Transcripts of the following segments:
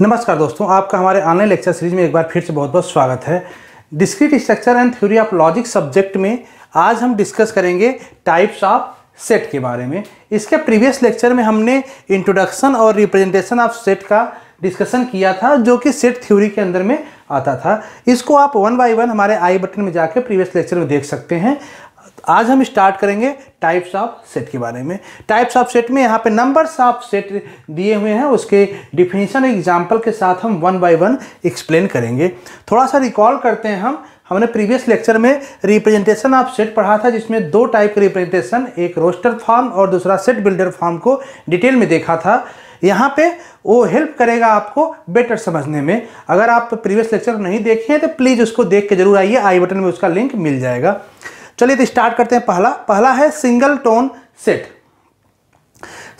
नमस्कार दोस्तों आपका हमारे ऑनलाइन लेक्चर सीरीज में एक बार फिर से बहुत बहुत स्वागत है discrete structure and theory of logic subject में आज हम डिस्कस करेंगे टाइप्स ऑफ सेट के बारे में इसके प्रीवियस लेक्चर में हमने इंट्रोडक्शन और रिप्रेजेंटेशन ऑफ सेट का डिस्कशन किया था जो कि सेट थ्योरी के अंदर में आता था इसको आप वन बाई वन हमारे आई बटन में जाकर प्रीवियस लेक्चर में देख सकते हैं आज हम स्टार्ट करेंगे टाइप्स ऑफ सेट के बारे में टाइप्स ऑफ सेट में यहाँ पे नंबर्स ऑफ सेट दिए हुए हैं उसके डिफिनेशन एग्जाम्पल के साथ हम वन बाई वन एक्सप्लेन करेंगे थोड़ा सा रिकॉल करते हैं हम हमने प्रीवियस लेक्चर में रिप्रेजेंटेशन ऑफ सेट पढ़ा था जिसमें दो टाइप के रिप्रेजेंटेशन एक रोस्टर फॉर्म और दूसरा सेट बिल्डर फॉर्म को डिटेल में देखा था यहाँ पे वो हेल्प करेगा आपको बेटर समझने में अगर आप प्रीवियस लेक्चर नहीं देखे हैं तो प्लीज़ उसको देख के जरूर आइए आई बटन में उसका लिंक मिल जाएगा चलिए तो स्टार्ट करते हैं पहला पहला है single tone set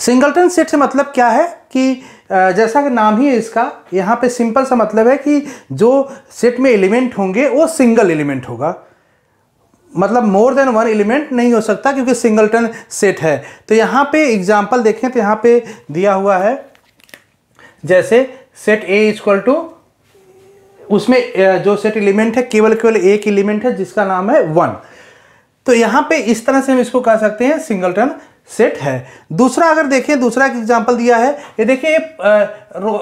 single set से मतलब क्या है कि जैसा कि नाम ही है इसका यहाँ पे सिंपल सा मतलब है कि जो सेट में एलिमेंट होंगे वो सिंगल एलिमेंट होगा मतलब मोर देन वन एलिमेंट नहीं हो सकता क्योंकि सिंगलटन सेट है तो यहाँ पे एग्जाम्पल देखें तो यहाँ पे दिया हुआ है जैसे सेट ए इजक्वल टू उसमें जो सेट एलिमेंट है केवल केवल एक एलिमेंट है जिसका नाम है वन तो यहां पे इस तरह से हम इसको कह सकते हैं सिंगलटन सेट है दूसरा अगर देखें दूसरा एक एग्जाम्पल दिया है ये देखिए रो,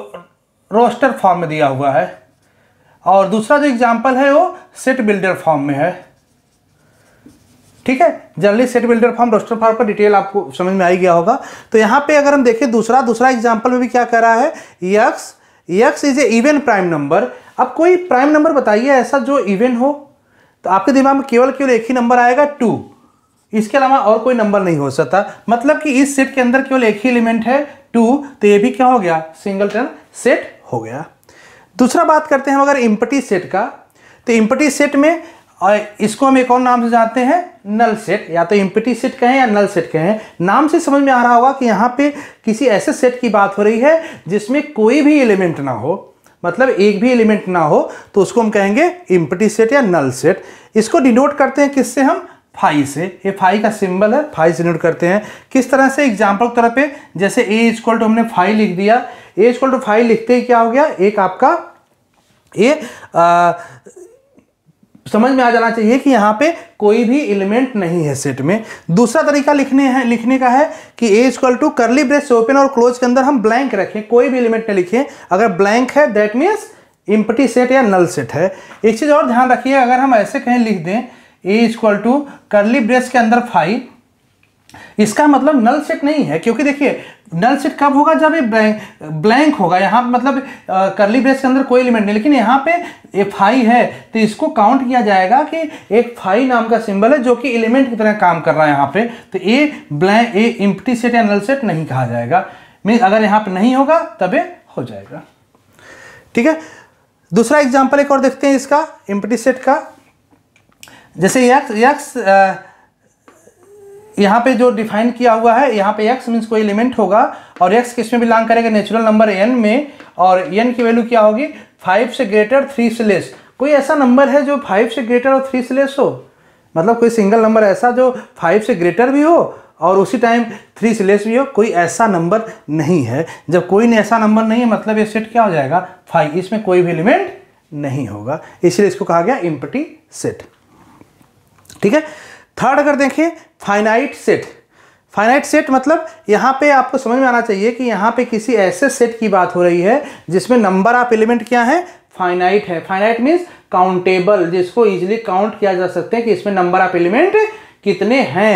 रोस्टर फॉर्म में दिया हुआ है और दूसरा जो एग्जाम्पल है वो सेट बिल्डर फॉर्म में है ठीक है generally set builder form roster form पर डिटेल आपको समझ में आई गया होगा तो यहां पे अगर हम देखें दूसरा दूसरा एग्जाम्पल में भी क्या कर रहा है x x is a even prime number अब कोई प्राइम नंबर बताइए ऐसा जो इवेंट हो तो आपके दिमाग में केवल केवल एक ही नंबर आएगा टू इसके अलावा और कोई नंबर नहीं हो सकता मतलब कि इस सेट के अंदर केवल एक ही एलिमेंट है टू तो ये भी क्या हो गया सिंगल टर्न सेट हो गया दूसरा बात करते हैं अगर इम्पटी सेट का तो इम्पटी सेट में इसको हम एक और नाम से जानते हैं नल सेट या तो इम्पटी सेट कहें या नल सेट कहें नाम से समझ में आ रहा होगा कि यहाँ पे किसी ऐसे सेट की बात हो रही है जिसमें कोई भी एलिमेंट ना हो मतलब एक भी एलिमेंट ना हो तो उसको हम कहेंगे इम्पटी सेट या नल सेट इसको डिनोट करते हैं किससे हम फाई से ये फाई का सिंबल है फाई से डिनोट करते हैं किस तरह से एग्जाम्पल की तौर पे जैसे ए इजक्वल टू हमने फाई लिख दिया ए इजक्वल टू फाई लिखते ही क्या हो गया एक आपका ये समझ में आ जाना चाहिए कि यहाँ पे कोई भी एलिमेंट नहीं है सेट में दूसरा तरीका लिखने है लिखने का है कि A equal to curly brace open और क्लोज के अंदर हम ब्लैंक रखें कोई भी एलिमेंट नहीं लिखें अगर ब्लैंक है दैट मीन्स इम्पटी सेट या नल सेट है एक चीज़ और ध्यान रखिए अगर हम ऐसे कहीं लिख दें A equal to curly brace के अंदर फाइव इसका मतलब नल सेट नहीं है क्योंकि देखिए नल सेट कब होगा जब ये ब्लैंक ब्लैंक होगा यहाँ मतलब करली ब्रेस के अंदर कोई एलिमेंट नहीं लेकिन यहाँ पे एफ आई है तो इसको काउंट किया जाएगा कि एक फाई नाम का सिंबल है जो कि एलिमेंट की तरह काम कर रहा है यहाँ पे तो a blank a empty set या नल सेट नहीं कहा जाएगा मीन अगर यहाँ पर नहीं होगा तब ये हो जाएगा ठीक है दूसरा एग्जाम्पल एक और देखते हैं इसका इम्पटी सेट का जैसे यक्स यक्स यहाँ पे जो डिफाइन किया हुआ है यहाँ पे x मीन्स कोई एलिमेंट होगा और x किस में बिलोंग करेगा नेचुरल नंबर n में और n की वैल्यू क्या होगी फाइव से ग्रेटर थ्री से लेस कोई ऐसा नंबर है जो फाइव से ग्रेटर और थ्री से लेस हो मतलब कोई सिंगल नंबर ऐसा जो फाइव से ग्रेटर भी हो और उसी टाइम थ्री से लेस भी हो कोई ऐसा नंबर नहीं है जब कोई ने ऐसा नंबर नहीं है मतलब ये सेट क्या हो जाएगा फाइव इसमें कोई भी एलिमेंट नहीं होगा इसलिए इसको कहा गया इम्पटी सेट ठीक है थर्ड अगर देखें फाइनाइट सेट फाइनाइट सेट मतलब यहाँ पे आपको समझ में आना चाहिए कि यहाँ पे किसी ऐसे सेट की बात हो रही है जिसमें नंबर ऑफ एलिमेंट क्या है फाइनाइट है फाइनाइट मीन्स काउंटेबल जिसको इजिली काउंट किया जा सकते हैं कि इसमें नंबर ऑफ एलिमेंट कितने हैं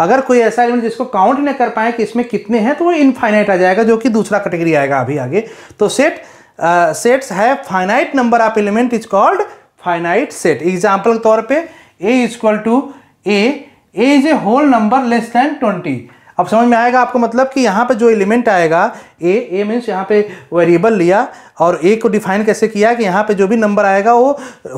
अगर कोई ऐसा एलिमेंट जिसको काउंट नहीं कर पाए कि इसमें कितने हैं तो वो इनफाइनाइट आ जाएगा जो कि दूसरा कैटेगरी आएगा अभी आगे तो सेट सेट्स है finite number of element is called finite set example के तौर पर A is equal to A A is a whole number less than twenty अब समझ में आएगा आपको मतलब कि यहाँ पे जो एलिमेंट आएगा ए ए मीन्स यहाँ पे वेरिएबल लिया और ए को डिफाइन कैसे किया कि यहाँ पे जो भी नंबर आएगा वो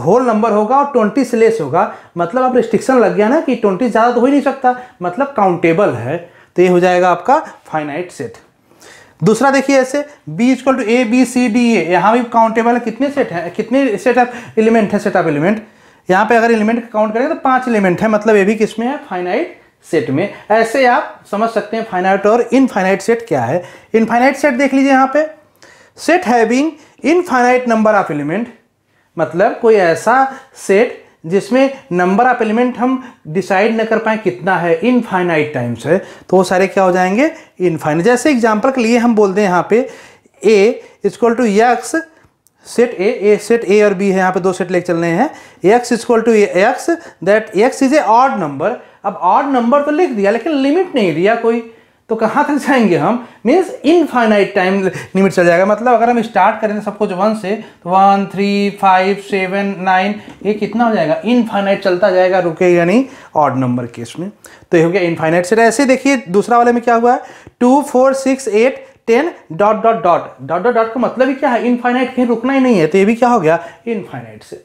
होल नंबर होगा और ट्वेंटी से लेस होगा मतलब अब रिस्ट्रिक्शन लग गया ना कि ट्वेंटी ज़्यादा तो हो ही नहीं सकता मतलब काउंटेबल है तो ये हो जाएगा आपका फाइनाइट सेट दूसरा देखिए ऐसे B is equal to A B C D ए यहाँ भी काउंटेबल कितने सेट है कितने सेट ऑफ एलिमेंट है सेट ऑफ एलिमेंट यहाँ पे अगर एलिमेंट काउंट करेंगे तो पांच एलिमेंट है मतलब ये भी किस में है फाइनाइट सेट में ऐसे आप समझ सकते हैं फाइनाइट और इनफाइनाइट सेट क्या है इनफाइनाइट सेट देख लीजिए यहाँ पे set having infinite number of element मतलब कोई ऐसा सेट जिसमें नंबर ऑफ एलिमेंट हम डिसाइड न कर पाए कितना है इनफाइनाइट टाइम्स है तो वो सारे क्या हो जाएंगे इनफाइनाइट जैसे एग्जाम्पल के लिए हम बोलते हैं यहाँ पे A is equal to x set A A set A और बी है यहाँ पे दो सेट लेके रहे हैं x equal to x that x is a odd number अब ऑड नंबर तो लिख दिया लेकिन लिमिट नहीं दिया कोई तो कहाँ तक जाएंगे हम मीन्स इनफाइनाइट टाइम लिमिट चल जाएगा मतलब अगर हम स्टार्ट करें सब कुछ वन से तो one three five seven nine ये कितना हो जाएगा इनफाइनाइट चलता जाएगा रुके नहीं ऑड नंबर केस में तो ये हो गया इनफाइनाइट सेट ऐसे देखिए दूसरा वाले में क्या हुआ है two four six eight ten dot dot dot dot dot dot का मतलब ही क्या है इनफाइनाइट कहीं रुकना ही नहीं है तो ये भी क्या हो गया इनफाइनाइट सेट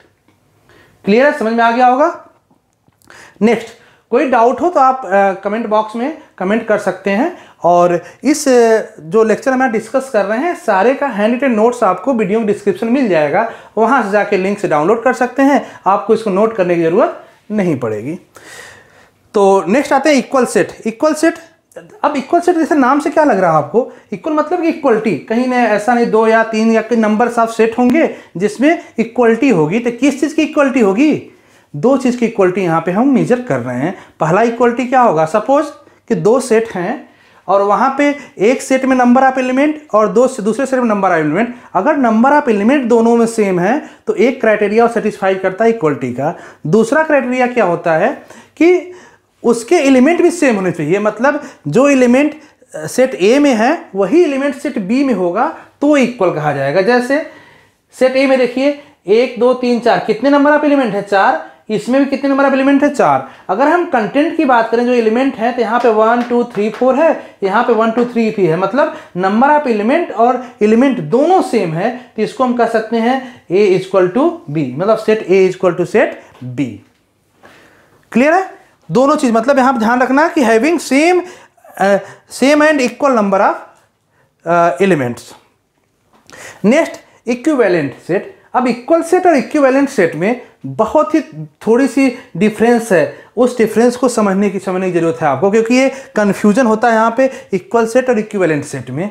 क्लियर है समझ में आ गया होगा नेक्स्ट कोई डाउट हो तो आप कमेंट बॉक्स में कमेंट कर सकते हैं और इस जो लेक्चर हम डिस्कस कर रहे हैं सारे का हैंड रिटेन नोट्स आपको वीडियो डिस्क्रिप्शन मिल जाएगा वहां से जाके लिंक से डाउनलोड कर सकते हैं आपको इसको नोट करने की ज़रूरत नहीं पड़ेगी तो नेक्स्ट आते हैं इक्वल सेट इक्वल सेट अब इक्वल सेट जैसे नाम से क्या लग रहा है आपको इक्वल मतलब कि इक्वलिटी कहीं ना ऐसा नहीं दो या तीन या कोई नंबर साफ सेट होंगे जिसमें इक्वलिटी होगी तो किस चीज़ की इक्वलिटी होगी दो चीज़ की इक्वलिटी यहाँ पे हम मेजर कर रहे हैं पहला इक्वलिटी क्या होगा सपोज कि दो सेट हैं और वहाँ पे एक सेट में नंबर ऑफ एलिमेंट और दो दूसरे सेट में नंबर ऑफ एलिमेंट अगर नंबर ऑफ एलिमेंट दोनों में सेम है तो एक क्राइटेरिया और सेटिस्फाई करता है इक्वलिटी का दूसरा क्राइटेरिया क्या होता है कि उसके एलिमेंट भी सेम होने चाहिए मतलब जो एलिमेंट सेट ए में है वही एलिमेंट सेट बी में होगा तो इक्वल कहा जाएगा जैसे सेट ए में देखिए एक दो तीन चार कितने नंबर ऑफ एलिमेंट है चार इसमें भी कितने नंबर ऑफ एलिमेंट है चार अगर हम कंटेंट की बात करें जो एलिमेंट है तो यहाँ पे वन टू थ्री फोर है यहाँ पे वन टू थ्री भी है मतलब नंबर ऑफ एलिमेंट और एलिमेंट दोनों सेम है तो इसको हम कह सकते हैं ए इजक्वल टू बी मतलब set A is equal to set B clear है दोनों चीज़ मतलब यहां ध्यान रखना कि having same same and equal number of elements next equivalent set अब इक्वल सेट और इक्विवेलेंट सेट में बहुत ही थोड़ी सी डिफरेंस है उस डिफरेंस को समझने की समझने की ज़रूरत है आपको क्योंकि ये कन्फ्यूजन होता है यहाँ पे इक्वल सेट और इक्विवेलेंट सेट में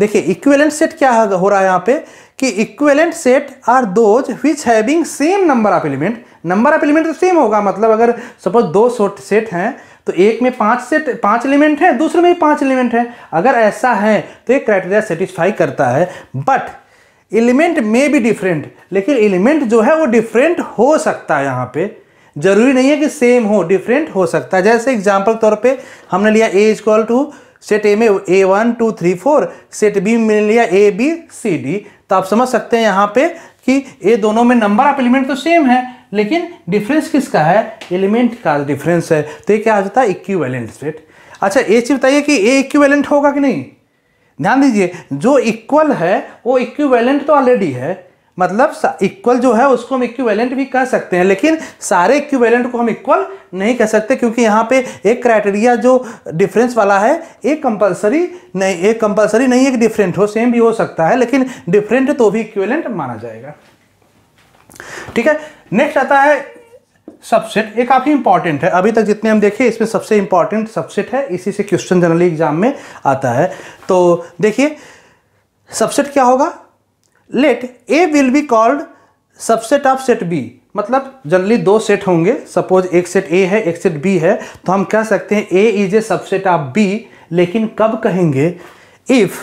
देखिए इक्विवेलेंट सेट क्या हो रहा है यहाँ पे कि equivalent set are those which having same number of element number of element तो सेम होगा मतलब अगर सपोज दो सेट हैं तो एक में पांच सेट पांच एलिमेंट हैं दूसरे में भी पांच एलिमेंट हैं अगर ऐसा है तो एक क्राइटेरिया सेटिस्फाई करता है बट एलिमेंट में भी डिफरेंट लेकिन एलिमेंट जो है वो डिफरेंट हो सकता है यहाँ पे जरूरी नहीं है कि सेम हो डिफरेंट हो सकता है जैसे एग्जाम्पल के तौर पे हमने लिया A equal to set A में A one two three four set B में लिया ए बी सी डी तो आप समझ सकते हैं यहाँ पे कि ए दोनों में नंबर ऑफ एलिमेंट तो सेम है लेकिन डिफरेंस किसका है एलिमेंट का डिफरेंस है तो ये क्या हो जाता है इक्वलेंट सेट अच्छा ये चीज़ बताइए कि ए इक्वलेंट होगा कि नहीं ध्यान दीजिए जो इक्वल है वो इक्वलेंट तो ऑलरेडी है मतलब इक्वल जो है उसको हम इक्वेलेंट भी कह सकते हैं लेकिन सारे इक्वेलेंट को हम इक्वल नहीं कह सकते क्योंकि यहाँ पे एक क्राइटेरिया जो डिफरेंस वाला है एक कंपलसरी नहीं एक कंपलसरी नहीं एक डिफरेंट हो सेम भी हो सकता है लेकिन डिफरेंट तो भी इक्वेलेंट माना जाएगा ठीक है नेक्स्ट आता है सबसेट ये काफ़ी इंपॉर्टेंट है अभी तक जितने हम देखे इसमें सबसे इंपॉर्टेंट सबसेट है इसी से क्वेश्चन जनरली एग्जाम में आता है तो देखिए सबसेट क्या होगा let A will be called subset of set B मतलब जनरली दो सेट होंगे सपोज एक सेट ए है एक सेट बी है तो हम कह सकते हैं A is a subset of B लेकिन कब कहेंगे if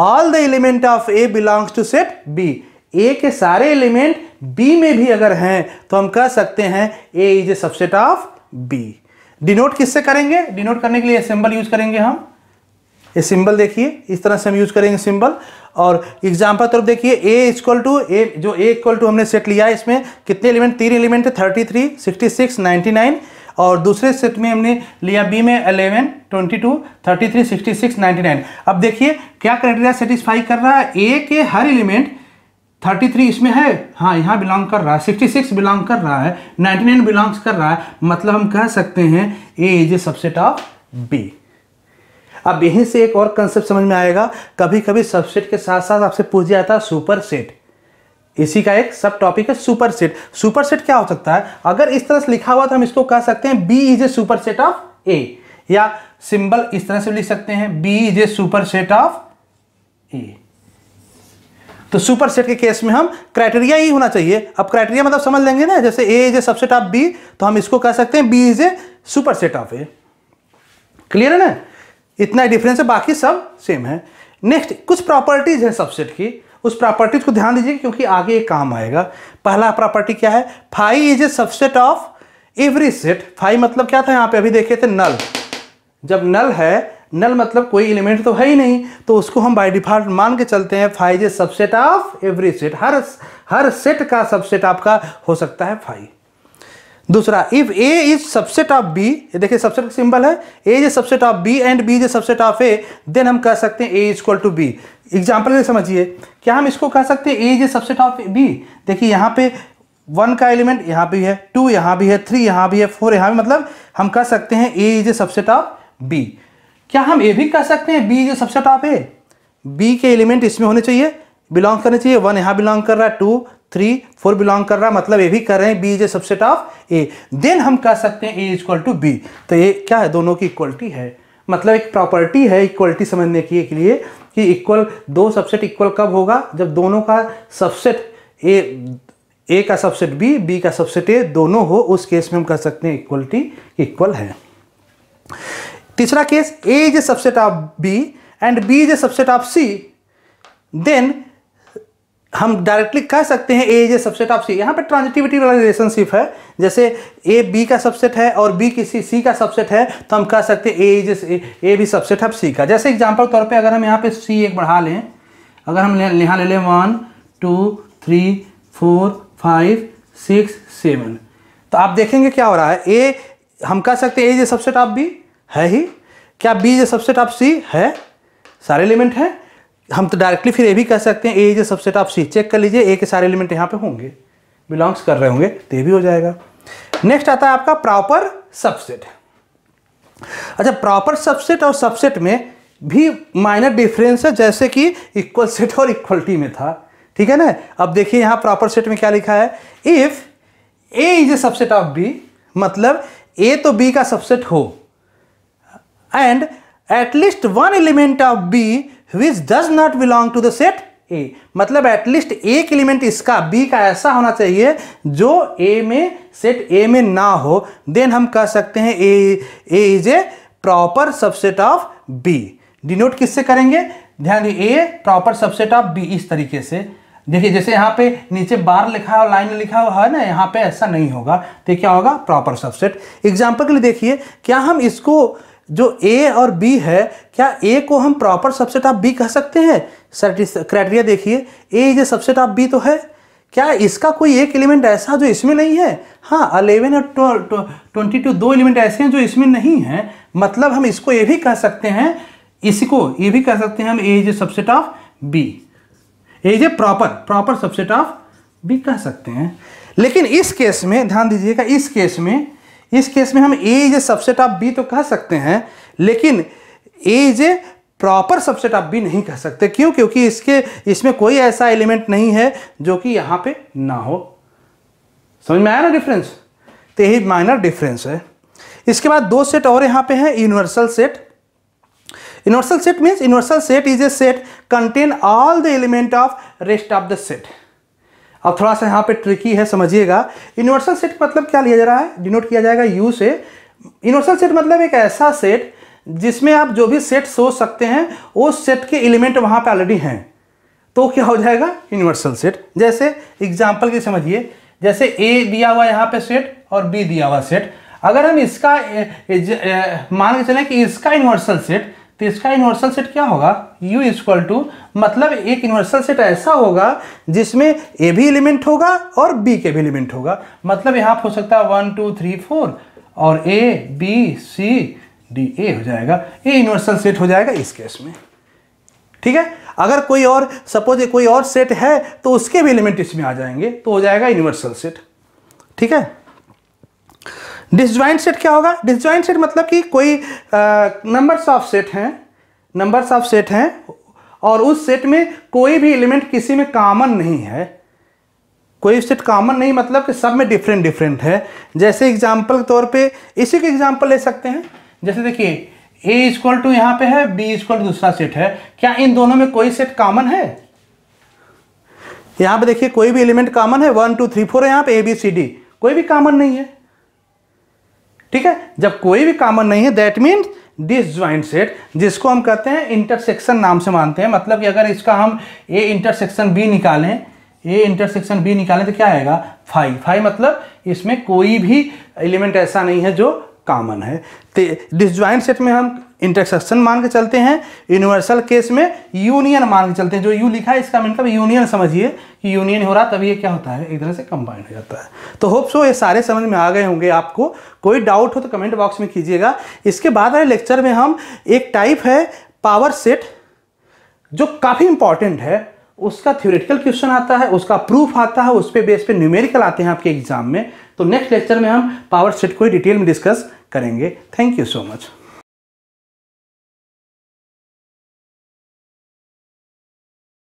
all the element of A belongs to set B A के सारे एलिमेंट बी में भी अगर हैं तो हम कह सकते हैं A is a subset of B denote किससे करेंगे डिनोट करने के लिए सिंबल यूज करेंगे हम ये सिंबल देखिए इस तरह से हम यूज करेंगे सिंबल और एग्जाम्पल तरफ देखिए ए इक्वल टू ए जो ए इक्वल टू हमने सेट लिया है इसमें कितने एलिमेंट तीन एलिमेंट है thirty three sixty six ninety nine और दूसरे सेट में हमने लिया बी में eleven twenty two thirty three sixty six ninety nine अब देखिए क्या क्राइटेरिया सेटिस्फाई कर रहा है ए के हर एलिमेंट थर्टी थ्री इसमें है हाँ यहाँ बिलोंग कर रहा है सिक्सटी सिक्स बिलोंग कर रहा है नाइन्टी नाइन बिलोंग्स कर रहा है मतलब हम कह सकते हैं A is a subset of B अब यहीं से एक और कंसेप्ट समझ में आएगा कभी कभी सबसेट के साथ साथ आपसे पूछ जाता है सुपर सेट इसी का एक सब टॉपिक है सुपर सेट सुपर सेट क्या हो सकता है अगर इस तरह से लिखा हुआ तो हम इसको कह सकते हैं B is a superset of A या सिंबल इस तरह से लिख सकते हैं B is a superset of A तो सुपर सेट के केस में हम क्राइटेरिया ही होना चाहिए अब क्राइटेरिया मतलब समझ लेंगे ना जैसे A is a subset of B तो हम इसको कह सकते हैं B is a superset of A clear है ना इतना ही डिफरेंस है बाकी सब सेम है नेक्स्ट कुछ प्रॉपर्टीज़ हैं सबसेट की उस प्रॉपर्टीज़ को ध्यान दीजिए क्योंकि आगे एक काम आएगा पहला प्रॉपर्टी क्या है phi is a subset of every set phi मतलब क्या था यहाँ पे अभी देखे थे नल जब नल है नल मतलब कोई एलिमेंट तो है ही नहीं तो उसको हम बाय डिफॉल्ट मान के चलते हैं phi is a subset of every set हर हर सेट का सबसेट आपका हो सकता है फाइव दूसरा if A is subset of B देखिए सबसेट सिंबल है A is subset of B and B is subset of A then हम कह सकते हैं A is equal to B example समझिए क्या हम इसको कह सकते हैं A is subset of B देखिए यहाँ पे वन का एलिमेंट यहाँ भी है टू यहाँ भी है थ्री यहाँ भी है फोर यहाँ भी मतलब हम कह सकते हैं A is a subset of B क्या हम ए भी कह सकते हैं B is subset of A B के एलिमेंट इसमें होने चाहिए बिलोंग करने चाहिए वन यहाँ बिलोंग कर रहा है टू थ्री फोर बिलोंग कर रहा है मतलब ये भी कर रहे हैं B is a subset of A then हम कह सकते हैं A is equal to B तो ये क्या है दोनों की इक्वलिटी है मतलब एक प्रॉपर्टी है इक्वलिटी समझने के लिए कि इक्वल दो सबसेट इक्वल कब होगा जब दोनों का सबसेट ए ए का सबसेट बी बी का सबसेट ए दोनों हो उस केस में हम कह सकते हैं इक्वलिटी इक्वल है तीसरा case A is a subset of B and B is a subset of C then हम डायरेक्टली कह सकते हैं A is a subset of C यहाँ पे ट्रांजिटिविटी वाला रिलेशनशिप है जैसे ए बी का सबसेट है और बी किसी सी का सबसेट है तो हम कह सकते हैं ए इज ए भी सबसेट ऑफ सी का जैसे एग्जाम्पल तौर पे अगर हम यहाँ पे सी एक बढ़ा लें अगर हम यहाँ ले लें one two three four five six seven तो आप देखेंगे क्या हो रहा है ए हम कह सकते हैं A is a subset of B है ही क्या B is a subset of C है सारे एलिमेंट हैं हम तो डायरेक्टली फिर ये भी कह सकते हैं ए जो सबसे सबसेट ऑफ सी चेक कर लीजिए ए के सारे एलिमेंट यहाँ पे होंगे बिलोंग्स कर रहे होंगे तो ये भी हो जाएगा नेक्स्ट आता है आपका प्रॉपर सबसेट अच्छा प्रॉपर सबसेट और सबसेट में भी माइनर डिफरेंस है जैसे कि इक्वल सेट और इक्वलिटी में था ठीक है ना अब देखिए यहाँ प्रॉपर सेट में क्या लिखा है if A is a subset of B मतलब ए तो बी का सबसेट हो and at least one element of B which does not belong to the set A मतलब एटलीस्ट एक एलिमेंट इसका बी का ऐसा होना चाहिए जो ए में सेट ए में ना हो देन हम कह सकते हैं A A is a proper subset of B denote किससे करेंगे ध्यान दिए A proper subset of B इस तरीके से देखिए जैसे यहाँ पे नीचे बार लिखा हो लाइन लिखा हुआ है ना यहाँ पे ऐसा नहीं होगा तो क्या होगा प्रॉपर सबसेट एग्जाम्पल के लिए देखिए क्या हम इसको जो ए और बी है क्या ए को हम प्रॉपर सबसेट ऑफ बी कह सकते हैं क्राइटेरिया देखिए A is a subset of B तो है क्या इसका कोई एक एलिमेंट ऐसा जो इसमें नहीं है हाँ अलेवन और ट्वेंटी टू दो एलिमेंट ऐसे हैं जो इसमें नहीं है मतलब हम इसको ये भी कह सकते हैं इसको ये भी कह सकते हैं हम A is a subset of B A is a proper proper subset of B कह सकते हैं लेकिन इस केस में ध्यान दीजिएगा इस केस में इस केस में हम A is a subset of B तो कह सकते हैं लेकिन A is a proper subset of B नहीं कह सकते क्यों क्योंकि इसके इसमें कोई ऐसा एलिमेंट नहीं है जो कि यहां पे ना हो समझ में आया ना डिफरेंस तो यही माइनर डिफरेंस है इसके बाद दो सेट और यहां पे हैं universal set universal set means universal set is a set contain all the element of rest of the set अब थोड़ा सा यहाँ पे ट्रिकी है समझिएगा यूनिवर्सल सेट मतलब क्या लिया जा रहा है डिनोट किया जाएगा यू से यूनिवर्सल सेट मतलब एक ऐसा सेट जिसमें आप जो भी सेट सोच सकते हैं वो सेट के एलिमेंट वहाँ पे ऑलरेडी हैं तो क्या हो जाएगा यूनिवर्सल सेट जैसे एग्जाम्पल की समझिए जैसे ए दिया हुआ यहाँ पे सेट और बी दिया हुआ सेट अगर हम इसका मान के चलें कि इसका यूनिवर्सल सेट तो इसका यूनिवर्सल सेट क्या होगा U इक्वल टू मतलब एक यूनिवर्सल सेट ऐसा होगा जिसमें ए भी एलिमेंट होगा और बी के भी एलिमेंट होगा मतलब यहाँ हो सकता है वन टू थ्री फोर और ए बी सी डी ए हो जाएगा ए यूनिवर्सल सेट हो जाएगा इस केस में ठीक है अगर कोई और सपोज कोई और सेट है तो उसके भी एलिमेंट इसमें आ जाएंगे तो हो जाएगा यूनिवर्सल सेट ठीक है डिसज्वाइंट सेट क्या होगा डिसज्वाइंट सेट मतलब कि कोई नंबर्स ऑफ सेट हैं नंबर्स ऑफ सेट हैं और उस सेट में कोई भी एलिमेंट किसी में कॉमन नहीं है कोई सेट कॉमन नहीं मतलब कि सब में डिफरेंट डिफरेंट है जैसे एग्जाम्पल के तौर पर इसी के एग्जाम्पल ले सकते हैं जैसे देखिए ए इजक्वल टू यहाँ पे है बी इजक्वल टू दूसरा सेट है क्या इन दोनों में कोई सेट कॉमन है यहाँ पे देखिए कोई भी एलिमेंट कॉमन है वन टू थ्री फोर है यहाँ पे ए बी सी डी कोई भी कॉमन नहीं है ठीक है जब कोई भी कॉमन नहीं है दैट मीन्स डिसज्वाइंट सेट जिसको हम कहते हैं इंटरसेक्शन नाम से मानते हैं मतलब कि अगर इसका हम ए इंटरसेक्शन बी निकालें ए इंटरसेक्शन बी निकालें तो क्या आएगा फाइव फाइव मतलब इसमें कोई भी एलिमेंट ऐसा नहीं है जो कॉमन है डिसज्वाइंट तो सेट में हम इंटरसेक्शन मान के चलते हैं यूनिवर्सल केस में यूनियन मान के चलते हैं जो यू लिखा है इसका मतलब यूनियन समझिए कि यूनियन हो रहा तभी ये क्या होता है एक तरह से कंबाइन हो जाता है तो होप सो ये सारे समझ में आ गए होंगे आपको कोई डाउट हो तो कमेंट बॉक्स में कीजिएगा इसके बाद आए लेक्चर में हम एक टाइप है पावर सेट जो काफ़ी इंपॉर्टेंट है उसका थ्योरेटिकल क्वेश्चन आता है उसका प्रूफ आता है उस पर बेस पे न्यूमेरिकल आते हैं आपके एग्जाम में तो नेक्स्ट लेक्चर में हम पावर सेट को डिटेल में डिस्कस करेंगे थैंक यू सो मच